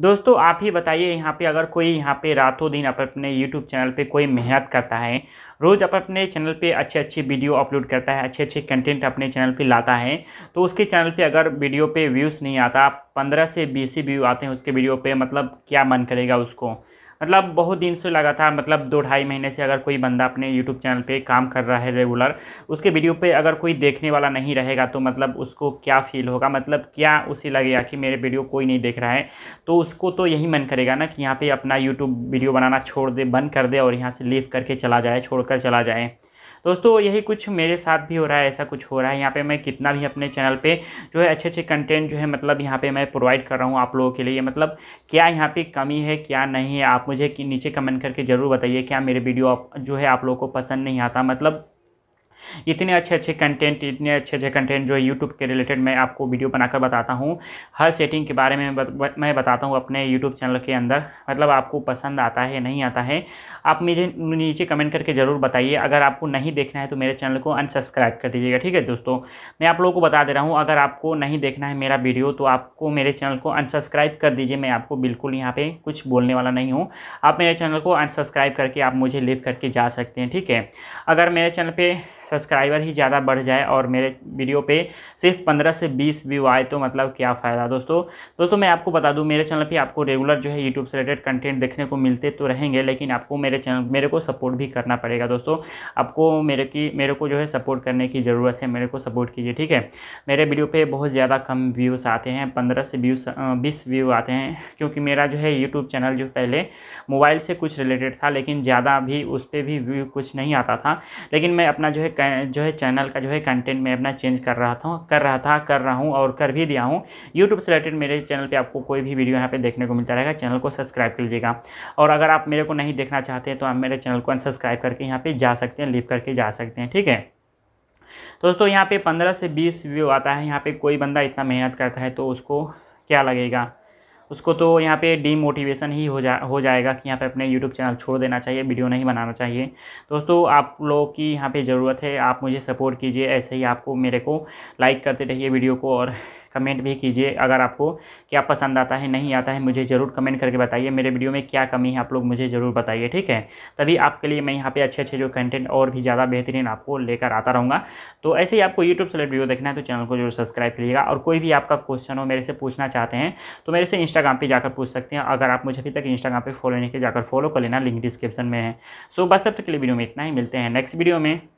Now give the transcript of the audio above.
दोस्तों आप ही बताइए यहाँ पे अगर कोई यहाँ पे रातों दिन अपन अपने यूट्यूब चैनल पे कोई मेहनत करता है रोज़ अपन अपने चैनल पे अच्छे अच्छे वीडियो अपलोड करता है अच्छे अच्छे कंटेंट अपने चैनल पे लाता है तो उसके चैनल पे अगर वीडियो पे व्यूज़ नहीं आता पंद्रह से बीस ही व्यू आते हैं उसके वीडियो पे मतलब क्या मन करेगा उसको मतलब बहुत दिन से लगा था मतलब दो ढाई महीने से अगर कोई बंदा अपने यूट्यूब चैनल पे काम कर रहा है रेगुलर उसके वीडियो पे अगर कोई देखने वाला नहीं रहेगा तो मतलब उसको क्या फील होगा मतलब क्या उसे लगेगा कि मेरे वीडियो कोई नहीं देख रहा है तो उसको तो यही मन करेगा ना कि यहाँ पर अपना यूट्यूब वीडियो बनाना छोड़ दे बंद कर दे और यहाँ से लिख करके चला जाए छोड़ कर चला जाए दोस्तों यही कुछ मेरे साथ भी हो रहा है ऐसा कुछ हो रहा है यहाँ पर मैं कितना भी अपने चैनल पर जो है अच्छे अच्छे कंटेंट जो है मतलब यहाँ पर मैं प्रोवाइड कर रहा हूँ आप लोगों के लिए मतलब क्या यहाँ पर कमी है क्या नहीं है आप मुझे नीचे कमेंट करके ज़रूर बताइए क्या मेरे वीडियो जो है आप लोगों को पसंद नहीं आता मतलब इतने अच्छे अच्छे कंटेंट इतने अच्छे अच्छे कंटेंट जो है यूट्यूब के रिलेटेड मैं आपको वीडियो बनाकर बताता हूँ हर सेटिंग के बारे में मैं बताता हूँ अपने यूट्यूब चैनल के अंदर मतलब आपको पसंद आता है नहीं आता है आप मुझे नीचे कमेंट करके ज़रूर बताइए अगर आपको नहीं देखना है तो मेरे चैनल को अनसब्सक्राइब कर दीजिएगा ठीक है दोस्तों मैं आप लोगों को बता दे रहा हूँ अगर आपको नहीं देखना है मेरा वीडियो तो आपको मेरे चैनल को अनसब्सक्राइब कर दीजिए मैं आपको बिल्कुल यहाँ पर कुछ बोलने वाला नहीं हूँ आप मेरे चैनल को अनसब्सक्राइब करके आप मुझे लिव करके जा सकते हैं ठीक है अगर मेरे चैनल पर सब्सक्राइबर ही ज़्यादा बढ़ जाए और मेरे वीडियो पे सिर्फ 15 से 20 व्यू आए तो मतलब क्या फ़ायदा दोस्तों दोस्तों मैं आपको बता दूं मेरे चैनल पे आपको रेगुलर जो है यूट्यूब से रिलेटेड कंटेंट देखने को मिलते तो रहेंगे लेकिन आपको मेरे चैनल मेरे को सपोर्ट भी करना पड़ेगा दोस्तों आपको मेरे की मेरे को जो है सपोर्ट करने की ज़रूरत है मेरे को सपोर्ट कीजिए ठीक है मेरे वीडियो पर बहुत ज़्यादा कम व्यूज़ आते हैं पंद्रह से व्यूज बीस व्यू आते हैं क्योंकि मेरा जो है यूट्यूब चैनल जो पहले मोबाइल से कुछ रिलेटेड था लेकिन ज़्यादा भी उस पर भी व्यू कुछ नहीं आता था लेकिन मैं अपना जो है जो है चैनल का जो है कंटेंट मैं अपना चेंज कर रहा था कर रहा था कर रहा हूँ और कर भी दिया हूँ यूट्यूब से रिलेटेड मेरे चैनल पर आपको कोई भी वीडियो यहाँ पर देखने को मिलता रहेगा चैनल को सब्सक्राइब कर लीजिएगा और अगर आप मेरे को नहीं देखना चाहते तो आप मेरे चैनल को अनसब्सक्राइब करके यहाँ पर जा सकते हैं लिप करके जा सकते हैं ठीक है दोस्तों यहाँ पे पंद्रह से बीस व्यू आता है यहाँ पे कोई बंदा इतना मेहनत करता है तो उसको क्या लगेगा उसको तो यहाँ पे डीमोटिवेशन ही हो जा हो जाएगा कि यहाँ पे अपने यूट्यूब चैनल छोड़ देना चाहिए वीडियो नहीं बनाना चाहिए दोस्तों आप लोगों की यहाँ पे ज़रूरत है आप मुझे सपोर्ट कीजिए ऐसे ही आपको मेरे को लाइक करते रहिए वीडियो को और कमेंट भी कीजिए अगर आपको क्या पसंद आता है नहीं आता है मुझे ज़रूर कमेंट करके बताइए मेरे वीडियो में क्या कमी है आप लोग मुझे ज़रूर बताइए ठीक है तभी आपके लिए मैं यहाँ पे अच्छे अच्छे जो कंटेंट और भी ज़्यादा बेहतरीन आपको लेकर आता रहूँगा तो ऐसे ही आपको यूट्यूब से वीडियो देखना है तो चैनल को जरूर सब्सक्राइब करिएगा और कोई भी आपका क्वेश्चन हो मेरे से पूछना चाहते हैं तो मेरे से इंस्टाग्राम पर जाकर पूछ सकते हैं अगर आप मुझे अभी तक इंस्टाग्राम पर फॉलो नहीं किया जाकर फॉलो कर लेना लिंक डिस्क्रिप्शन में है सो बस तब तक के लिए वीडियो में इतना ही मिलते हैं नेक्स्ट वीडियो में